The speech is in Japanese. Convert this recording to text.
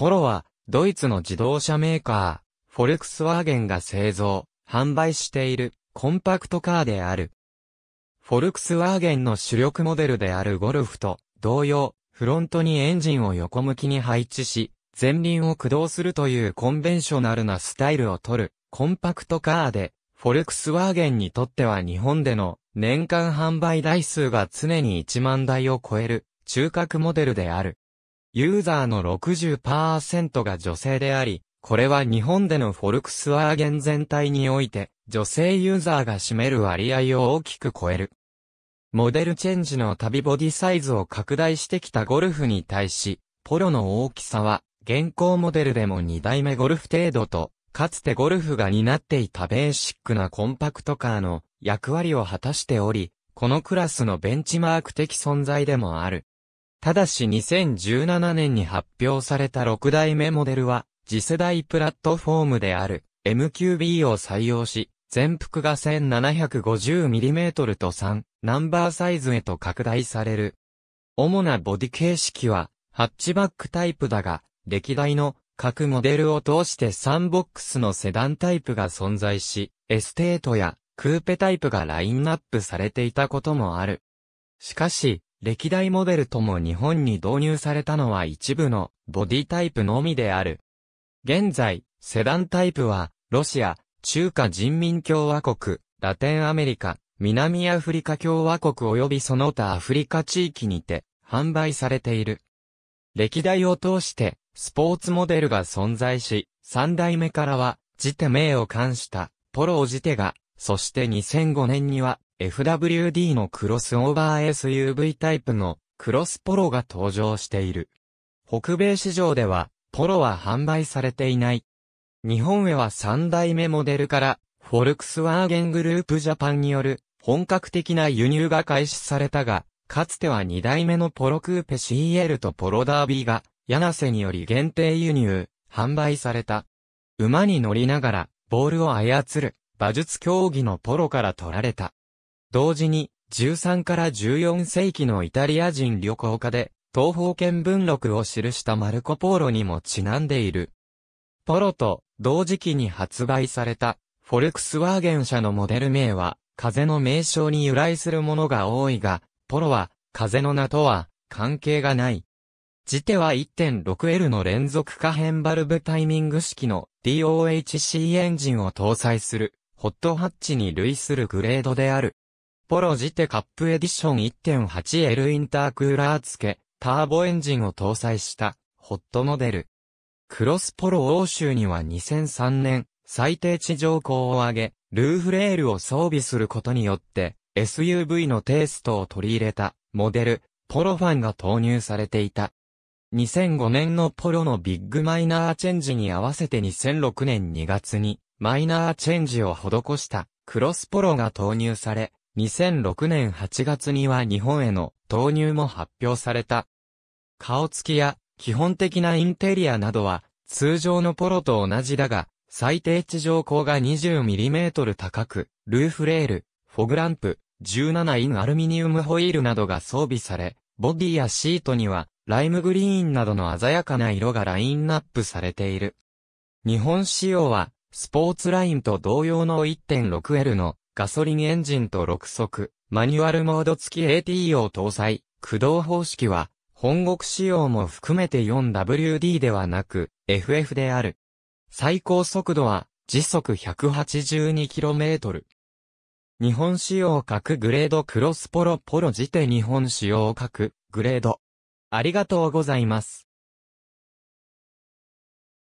頃は、ドイツの自動車メーカー、フォルクスワーゲンが製造、販売している、コンパクトカーである。フォルクスワーゲンの主力モデルであるゴルフと、同様、フロントにエンジンを横向きに配置し、前輪を駆動するというコンベンショナルなスタイルを取る、コンパクトカーで、フォルクスワーゲンにとっては日本での年間販売台数が常に1万台を超える中核モデルである。ユーザーの60%が女性であり、これは日本でのフォルクスワーゲン全体において、女性ユーザーが占める割合を大きく超える。モデルチェンジの旅ボディサイズを拡大してきたゴルフに対し、ポロの大きさは、現行モデルでも2代目ゴルフ程度と、かつてゴルフが担っていたベーシックなコンパクトカーの役割を果たしており、このクラスのベンチマーク的存在でもある。ただし2017年に発表された6代目モデルは、次世代プラットフォームである MQB を採用し、全幅が 1750mm と3ナンバーサイズへと拡大される。主なボディ形式は、ハッチバックタイプだが、歴代の各モデルを通して3ボックスのセダンタイプが存在し、エステートやクーペタイプがラインナップされていたこともある。しかし、歴代モデルとも日本に導入されたのは一部のボディタイプのみである。現在、セダンタイプは、ロシア、中華人民共和国、ラテンアメリカ、南アフリカ共和国及びその他アフリカ地域にて販売されている。歴代を通してスポーツモデルが存在し、3代目からは、ジテ名を冠したポロジテが、そして2005年には FWD のクロスオーバー SUV タイプのクロスポロが登場している。北米市場では、ポロは販売されていない。日本へは3代目モデルから、フォルクスワーゲングループジャパンによる本格的な輸入が開始されたが、かつては2代目のポロクーペ CL とポロダービーが、柳瀬により限定輸入、販売された。馬に乗りながら、ボールを操る、馬術競技のポロから取られた。同時に、13から14世紀のイタリア人旅行家で、東方見文録を記したマルコ・ポーロにもちなんでいる。ポロと、同時期に発売された、フォルクスワーゲン社のモデル名は、風の名称に由来するものが多いが、ポロは、風の名とは、関係がない。ジテは 1.6L の連続可変バルブタイミング式の DOHC エンジンを搭載する、ホットハッチに類するグレードである。ポロジテカップエディション 1.8L インタークーラー付け、ターボエンジンを搭載した、ホットモデル。クロスポロ欧州には2003年、最低地上高を上げ、ルーフレールを装備することによって、SUV のテイストを取り入れた、モデル、ポロファンが投入されていた。2005年のポロのビッグマイナーチェンジに合わせて2006年2月にマイナーチェンジを施したクロスポロが投入され、2006年8月には日本への投入も発表された。顔つきや基本的なインテリアなどは通常のポロと同じだが、最低地上高が 20mm 高く、ルーフレール、フォグランプ、17インアルミニウムホイールなどが装備され、ボディやシートにはライムグリーンなどの鮮やかな色がラインナップされている。日本仕様はスポーツラインと同様の 1.6L のガソリンエンジンと6速、マニュアルモード付き AT を搭載。駆動方式は、本国仕様も含めて 4WD ではなく、FF である。最高速度は、時速 182km。日本仕様各グレードクロスポロポロ時て日本仕様各グレード。ありがとうございます。